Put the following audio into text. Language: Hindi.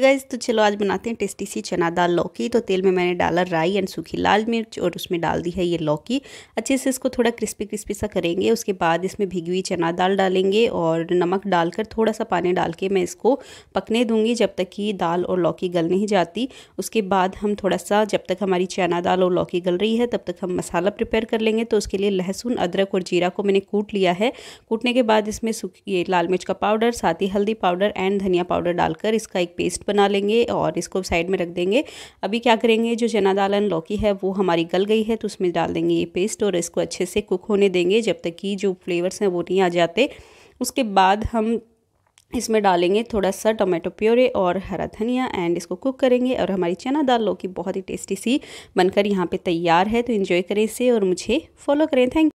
गैस तो चलो आज बनाते हैं टेस्टी सी चना दाल लौकी तो तेल में मैंने डाला राई एंड सूखी लाल मिर्च और उसमें डाल दी है ये लौकी अच्छे से इसको थोड़ा क्रिस्पी क्रिस्पी सा करेंगे उसके बाद इसमें भिगी हुई चना दाल डालेंगे और नमक डालकर थोड़ा सा पानी डाल के मैं इसको पकने दूंगी जब तक कि दाल और लौकी गल नहीं जाती उसके बाद हम थोड़ा सा जब तक हमारी चना दाल और लौकी गल रही है तब तक हम मसाला प्रिपेयर कर लेंगे तो उसके लिए लहसुन अदरक और जीरा को मैंने कूट लिया है कूटने के बाद इसमें सूखी लाल मिर्च का पाउडर साथ ही हल्दी पाउडर एंड धनिया पाउडर डालकर इसका एक पेस्ट बना लेंगे और इसको साइड में रख देंगे अभी क्या करेंगे जो चना दाल एंड लौकी है वो हमारी गल गई है तो उसमें डाल देंगे ये पेस्ट और इसको अच्छे से कुक होने देंगे जब तक कि जो फ्लेवर्स हैं वो नहीं आ जाते उसके बाद हम इसमें डालेंगे थोड़ा सा टोमेटो प्योरे और हरा धनिया एंड इसको कुक करेंगे और हमारी चना दाल लौकी बहुत ही टेस्टी सी बनकर यहाँ पे तैयार है तो इन्जॉय करें इसे और मुझे फॉलो करें थैंक